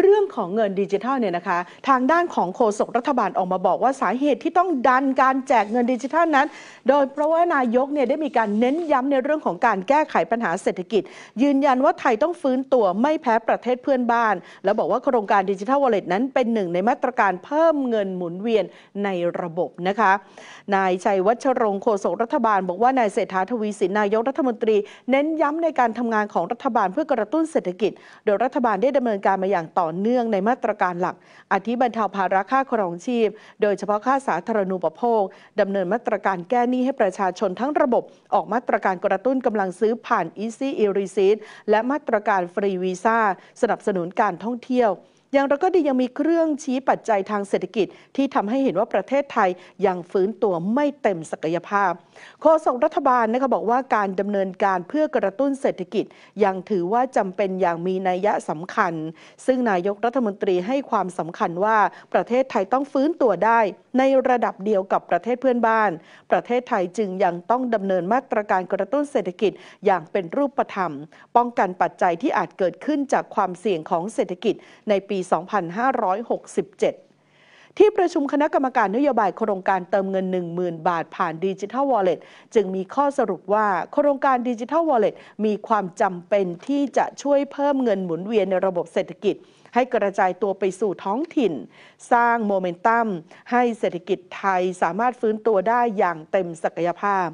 เรื่องของเงินดิจิทัลเนี่ยนะคะทางด้านของโฆษกรัฐบาลออกมาบอกว่าสาเหตุที่ต้องดันการแจกเงินดิจิทัลนั้น โดยเพราะว่านายกเนี่ยได้มีการเน้นย้ำในเรื่องของการแก้ไขปัญหาเศรษฐกิจ ยืนยันว่าไทยต้องฟื้นตัวไม่แพ้ประเทศเพื่อนบ้านแล้วบอกว่าโครงการดิจิทัลวอลเล็ตนั้นเป็นหนึ่ง ในมาตรการเพิ่มเงินหมุนเวียนในระบบนะคะนายชัยวัชรงโฆษกรัฐบาล บอกว่านายเศรษฐาทวีสินนายกรัฐมนตรีเน้นย้ำในการทำงานของรัฐบาลเพื่อกระตุ้นเศรษฐกิจ โดยรัฐบาลได้ดำเนินการมาอย่างต่อต่อเนื่องในมาตรการหลักอาทิบรรเทาภาระค่าครองชีพ โดยเฉพาะค่าสาธารณูปโภคดำเนินมาตรการแก้หนี้ให้ประชาชนทั้งระบบออกมาตรการกระตุ้นกำลังซื้อผ่าน Easy e r e c e i t และมาตรการฟรีวีซ่า สนับสนุนการท่องเที่ยวอย่างเราก็ดียังมีเครื่องชี้ปัจจัยทางเศรษฐกิจที่ทำให้เห็นว่าประเทศไทยยังฟื้นตัวไม่เต็มศักยภาพโฆษกรัฐบาลนะคะบอกว่าการดำเนินการเพื่อกระตุ้นเศรษฐกิจยังถือว่าจำเป็นอย่างมีนัยยะสำคัญ ซึ่งนายกรัฐมนตรีให้ความสำคัญว่าประเทศไทยต้องฟื้นตัวได้ในระดับเดียวกับประเทศเพื่อนบ้าน ประเทศไทยจึงยังต้องดำเนินมาตรการกระตุ้นเศรษฐกิจอย่างเป็นรูปธรรม ป้องกันปัจจัยที่อาจเกิดขึ้นจากความเสี่ยงของเศรษฐกิจในปี 2567 ที่ประชุมคณะกรรมการนโยบายโครงการเติมเงิน 10,000 บาทผ่านดิจิทัลวอลเล็ตจึงมีข้อสรุปว่าโครงการดิจิทัลวอลเล็ตมีความจำเป็นที่จะช่วยเพิ่มเงินหมุนเวียนในระบบเศรษฐกิจให้กระจายตัวไปสู่ท้องถิ่น สร้างโมเมนตัม ให้เศรษฐกิจไทยสามารถฟื้นตัวได้อย่างเต็มศักยภาพ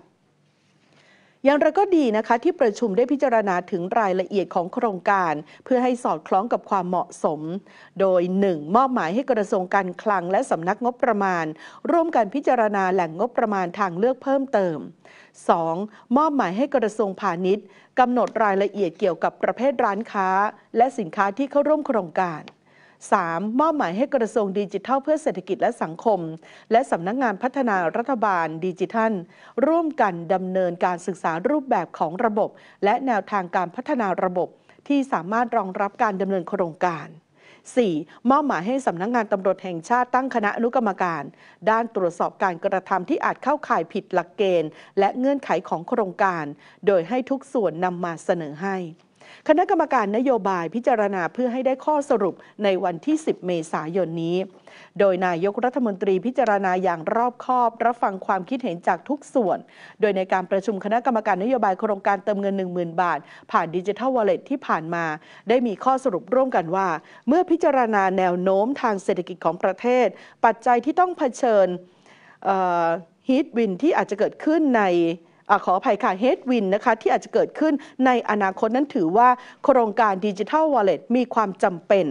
อย่างไรก็ดีนะคะที่ประชุมได้พิจารณาถึงรายละเอียดของโครงการ เพื่อให้สอดคล้องกับความเหมาะสม โดย 1. มอบหมายให้กระทรวงการคลังและสำนักงบประมาณ ร่วมกันพิจารณาแหล่งงบประมาณทางเลือกเพิ่มเติม 2. มอบหมายให้กระทรวงพาณิชย์กำหนดรายละเอียดเกี่ยวกับประเภทร้านค้า และสินค้าที่เข้าร่วมโครงการ 3. มอบหมายให้กระทรวงดิจิทัลเพื่อเศรษฐกิจและสังคม และสำนักงงานพัฒนารัฐบาลดิจิทัล ร่วมกันดำเนินการศึกษารูปแบบของระบบ และแนวทางการพัฒนาระบบ ที่สามารถรองรับการดำเนินโครงการ 4. มอบหมายให้สำนักงงานตำรวจแห่งชาติ ตั้งคณะอนุกรรมการ ด้านตรวจสอบการกระทำที่อาจเข้าข่ายผิดหลักเกณฑ์ และเงื่อนไขของโครงการ โดยให้ทุกส่วนนำมาเสนอให้คณะกรรมการนโยบายพิจารณาเพื่อให้ได้ข้อสรุปในวันที่ 10 เมษายนนี้ โดยนายกรัฐมนตรีพิจารณาอย่างรอบคอบ รับฟังความคิดเห็นจากทุกส่วน โดยในการประชุมคณะกรรมการนโยบายโครงการเติมเงิน 10,000 บาท ผ่านดิจิทัลวอลเล็ตที่ผ่านมาได้มีข้อสรุปร่วมกันว่า เมื่อพิจารณาแนวโน้มทางเศรษฐกิจของประเทศ ปัจจัยที่ต้องเผชิญฮิตวินที่อาจจะเกิดขึ้นในขออภัยค่ะเฮดวินนะคะ ที่อาจจะเกิดขึ้นในอนาคตนั้นถือว่า โครงการดิจิทัลวอลเล็ตมีความจำเป็น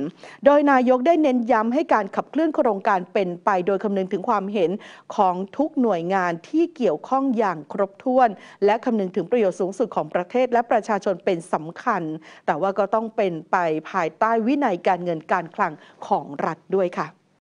โดยนายกได้เน้นย้ำให้การขับเคลื่อนโครงการเป็นไป โดยคำนึงถึงความเห็นของทุกหน่วยงานที่เกี่ยวข้องอย่างครบถ้วน และคำนึงถึงประโยชน์สูงสุดของประเทศและประชาชนเป็นสำคัญ แต่ว่าก็ต้องเป็นไปภายใต้วินัยการเงินการคลังของรัฐด้วยค่ะ